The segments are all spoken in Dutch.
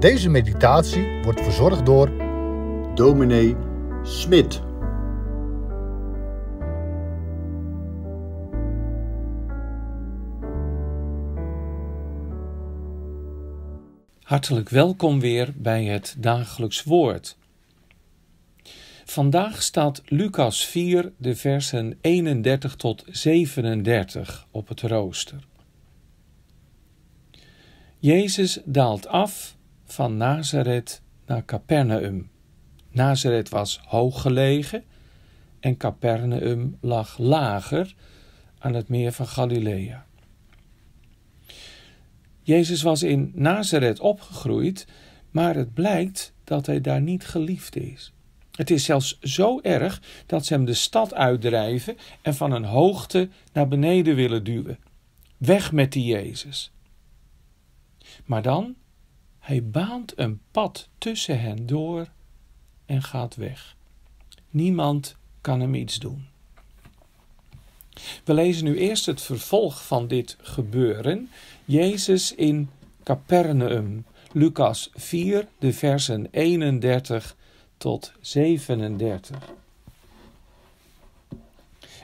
Deze meditatie wordt verzorgd door dominee Smit. Hartelijk welkom weer bij het dagelijks woord. Vandaag staat Lucas 4, de versen 31 tot 37 op het rooster. Jezus daalt af van Nazareth naar Capernaum. Nazareth was hoog gelegen en Capernaum lag lager aan het meer van Galilea. Jezus was in Nazareth opgegroeid, maar het blijkt dat hij daar niet geliefd is. Het is zelfs zo erg dat ze hem de stad uitdrijven en van een hoogte naar beneden willen duwen. Weg met die Jezus. Maar dan hij baant een pad tussen hen door en gaat weg. Niemand kan hem iets doen. We lezen nu eerst het vervolg van dit gebeuren. Jezus in Capernaum, Lucas 4, de versen 31 tot 37.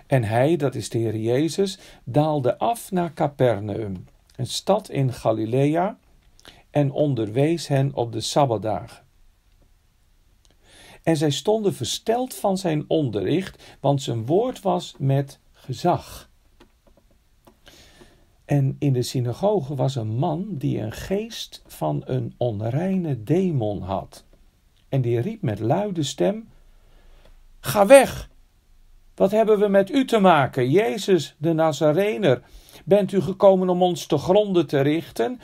En hij, dat is de Heer Jezus, daalde af naar Capernaum, een stad in Galilea, en onderwees hen op de Sabbadagen. En zij stonden versteld van zijn onderricht, want zijn woord was met gezag. En in de synagoge was een man die een geest van een onreine demon had. En die riep met luide stem: Ga weg! Wat hebben we met u te maken, Jezus de Nazarener? Bent u gekomen om ons te gronden te richten?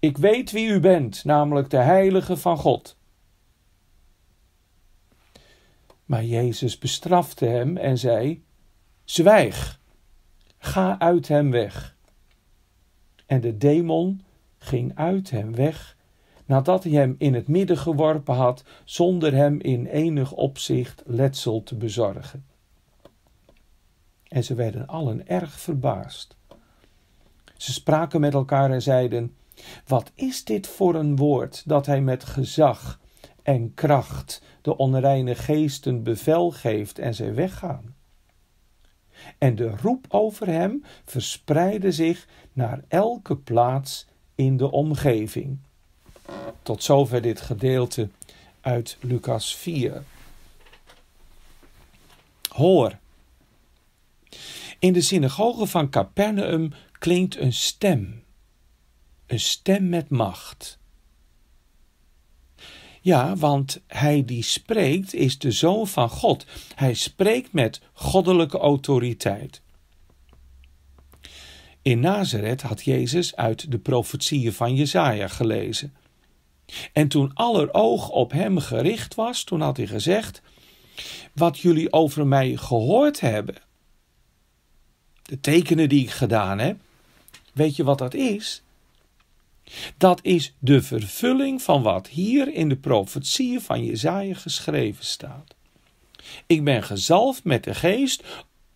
Ik weet wie u bent, namelijk de heilige van God. Maar Jezus bestrafte hem en zei: Zwijg, ga uit hem weg. En de demon ging uit hem weg, nadat hij hem in het midden geworpen had, zonder hem in enig opzicht letsel te bezorgen. En ze werden allen erg verbaasd. Ze spraken met elkaar en zeiden: wat is dit voor een woord dat hij met gezag en kracht de onreine geesten bevel geeft en zij weggaan? En de roep over hem verspreidde zich naar elke plaats in de omgeving. Tot zover dit gedeelte uit Lucas 4. Hoor. In de synagoge van Capernaum klinkt een stem een stem met macht. Ja, want hij die spreekt is de zoon van God. Hij spreekt met goddelijke autoriteit. In Nazareth had Jezus uit de profetieën van Jesaja gelezen. En toen aller oog op hem gericht was, toen had hij gezegd: Wat jullie over mij gehoord hebben, de tekenen die ik gedaan heb, weet je wat dat is? Dat is de vervulling van wat hier in de profetieën van Jezaja geschreven staat. Ik ben gezalfd met de geest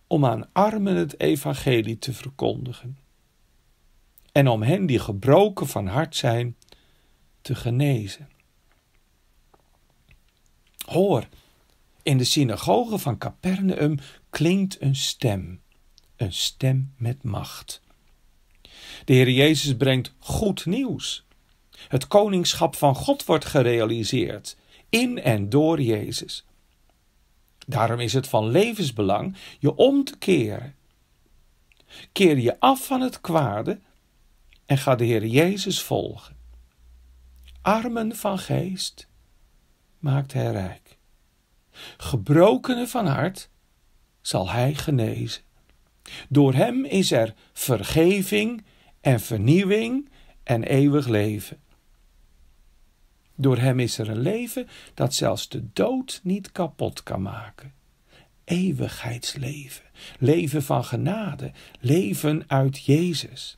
om aan armen het evangelie te verkondigen. En om hen die gebroken van hart zijn, te genezen. Hoor, in de synagoge van Capernaum klinkt een stem, een stem met macht. De Heer Jezus brengt goed nieuws. Het koningschap van God wordt gerealiseerd in en door Jezus. Daarom is het van levensbelang je om te keren. Keer je af van het kwade en ga de Heer Jezus volgen. Armen van geest maakt hij rijk. Gebrokenen van hart zal hij genezen. Door hem is er vergeving en vernieuwing en eeuwig leven. Door hem is er een leven dat zelfs de dood niet kapot kan maken. Eeuwigheidsleven, leven van genade, leven uit Jezus.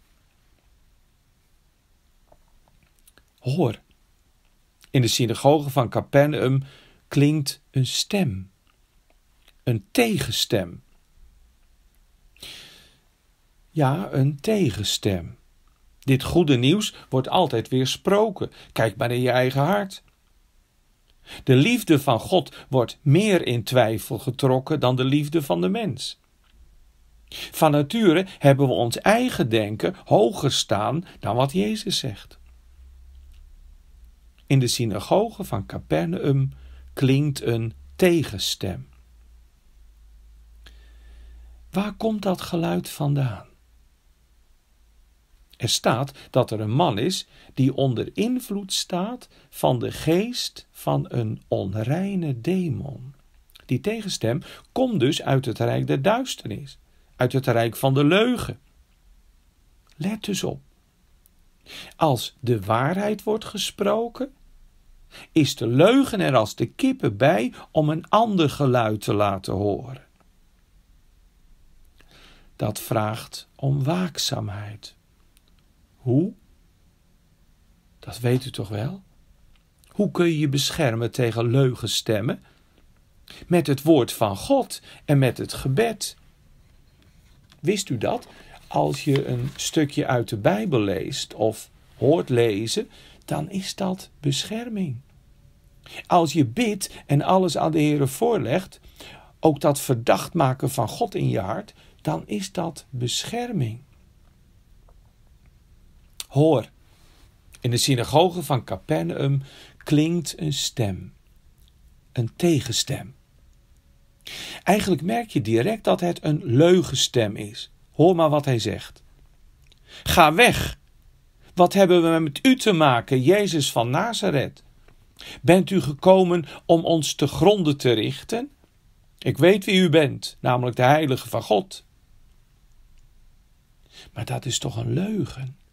Hoor, in de synagoge van Capernaum klinkt een stem, een tegenstem ja, een tegenstem. Dit goede nieuws wordt altijd weer Kijk maar in je eigen hart. De liefde van God wordt meer in twijfel getrokken dan de liefde van de mens. Van nature hebben we ons eigen denken hoger staan dan wat Jezus zegt. In de synagoge van Capernaum klinkt een tegenstem. Waar komt dat geluid vandaan? Er staat dat er een man is die onder invloed staat van de geest van een onreine demon. Die tegenstem komt dus uit het rijk der duisternis, uit het rijk van de leugen. Let dus op. Als de waarheid wordt gesproken, is de leugen er als de kippen bij om een ander geluid te laten horen. Dat vraagt om waakzaamheid. Hoe? Dat weet u toch wel? Hoe kun je je beschermen tegen leugenstemmen? Met het woord van God en met het gebed. Wist u dat? Als je een stukje uit de Bijbel leest of hoort lezen, dan is dat bescherming. Als je bidt en alles aan de Heer voorlegt, ook dat verdacht maken van God in je hart, dan is dat bescherming. Hoor, in de synagoge van Capernaum klinkt een stem, een tegenstem. Eigenlijk merk je direct dat het een leugenstem is. Hoor maar wat hij zegt. Ga weg. Wat hebben we met u te maken, Jezus van Nazareth? Bent u gekomen om ons te gronden te richten? Ik weet wie u bent, namelijk de Heilige van God. Maar dat is toch een leugen?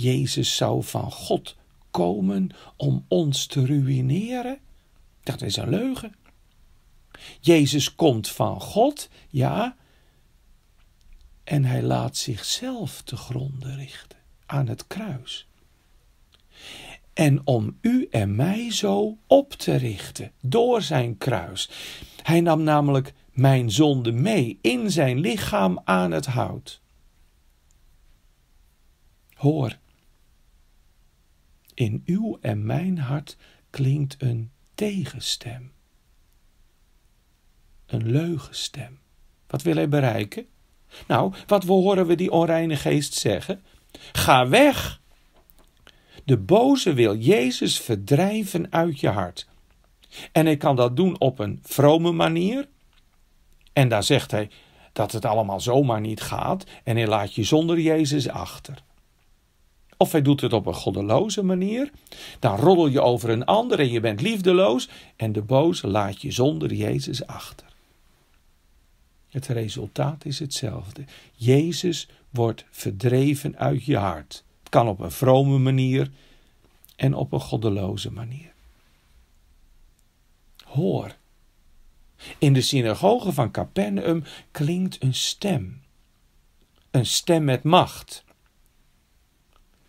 Jezus zou van God komen om ons te ruïneren? Dat is een leugen. Jezus komt van God, ja, en hij laat zichzelf te gronden richten aan het kruis. En om u en mij zo op te richten door zijn kruis. Hij nam namelijk mijn zonde mee in zijn lichaam aan het hout. Hoor, in uw en mijn hart klinkt een tegenstem. Een leugenstem. Wat wil hij bereiken? Nou, wat horen we die onreine geest zeggen? Ga weg! De boze wil Jezus verdrijven uit je hart. En hij kan dat doen op een vrome manier. En daar zegt hij dat het allemaal zomaar niet gaat en hij laat je zonder Jezus achter of hij doet het op een goddeloze manier. Dan roddel je over een ander en je bent liefdeloos. En de boze laat je zonder Jezus achter. Het resultaat is hetzelfde. Jezus wordt verdreven uit je hart. Het kan op een vrome manier en op een goddeloze manier. Hoor. In de synagoge van Capernaum klinkt een stem. Een stem met macht.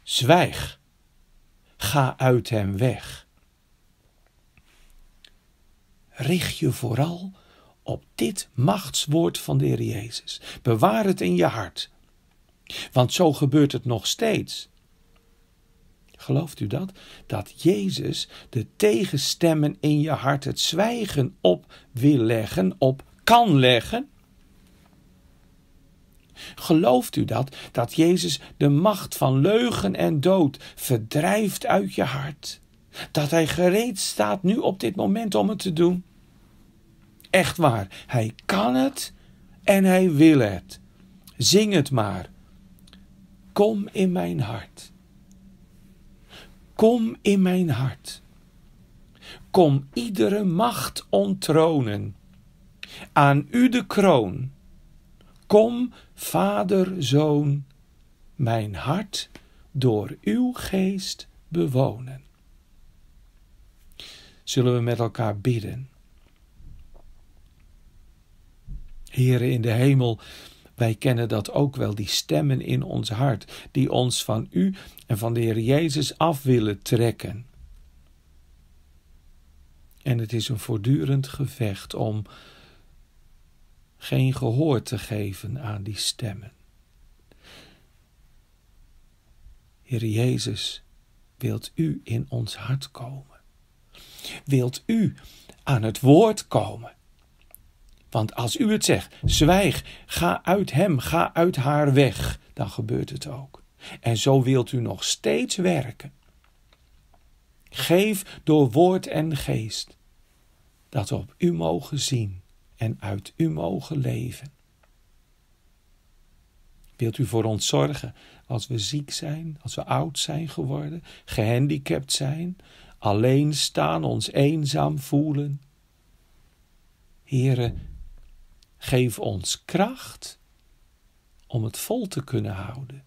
Zwijg, ga uit hem weg. Richt je vooral op dit machtswoord van de Heer Jezus. Bewaar het in je hart. Want zo gebeurt het nog steeds. Gelooft u dat? Dat Jezus de tegenstemmen in je hart, het zwijgen op wil leggen, op kan leggen. Gelooft u dat? Dat Jezus de macht van leugen en dood verdrijft uit je hart? Dat Hij gereed staat nu op dit moment om het te doen? Echt waar, Hij kan het en Hij wil het. Zing het maar. Kom in mijn hart. Kom in mijn hart. Kom iedere macht onttronen. Aan u de kroon Kom, Vader, Zoon, mijn hart door uw geest bewonen. Zullen we met elkaar bidden? Here in de hemel, wij kennen dat ook wel, die stemmen in ons hart, die ons van u en van de Heer Jezus af willen trekken. En het is een voortdurend gevecht om geen gehoor te geven aan die stemmen. Heer Jezus, wilt u in ons hart komen? Wilt u aan het woord komen? Want als u het zegt, zwijg, ga uit hem, ga uit haar weg, dan gebeurt het ook. En zo wilt u nog steeds werken. Geef door woord en geest dat we op u mogen zien en uit u mogen leven. Wilt u voor ons zorgen als we ziek zijn, als we oud zijn geworden, gehandicapt zijn, alleen staan, ons eenzaam voelen? Here, geef ons kracht om het vol te kunnen houden,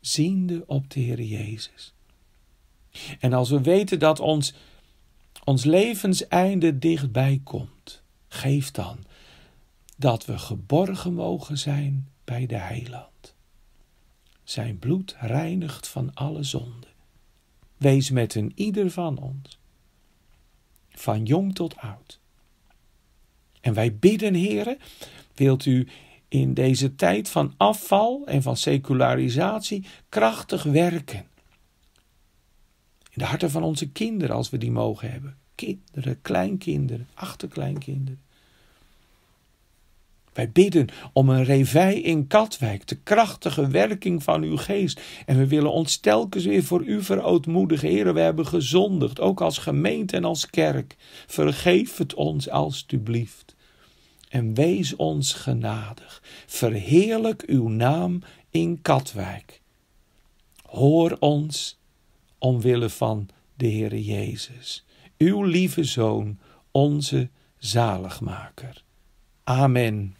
ziende op de Heer Jezus. En als we weten dat ons, ons levenseinde dichtbij komt, Geef dan dat we geborgen mogen zijn bij de Heiland. Zijn bloed reinigt van alle zonde. Wees met een ieder van ons, van jong tot oud. En wij bidden, heren, wilt u in deze tijd van afval en van secularisatie krachtig werken? In de harten van onze kinderen, als we die mogen hebben kinderen, kleinkinderen, achterkleinkinderen. Wij bidden om een revij in Katwijk, de krachtige werking van uw geest. En we willen ons telkens weer voor u verootmoedigen. Heer. we hebben gezondigd, ook als gemeente en als kerk. Vergeef het ons alstublieft. En wees ons genadig. Verheerlijk uw naam in Katwijk. Hoor ons omwille van de Heere Jezus uw lieve Zoon, onze zaligmaker. Amen.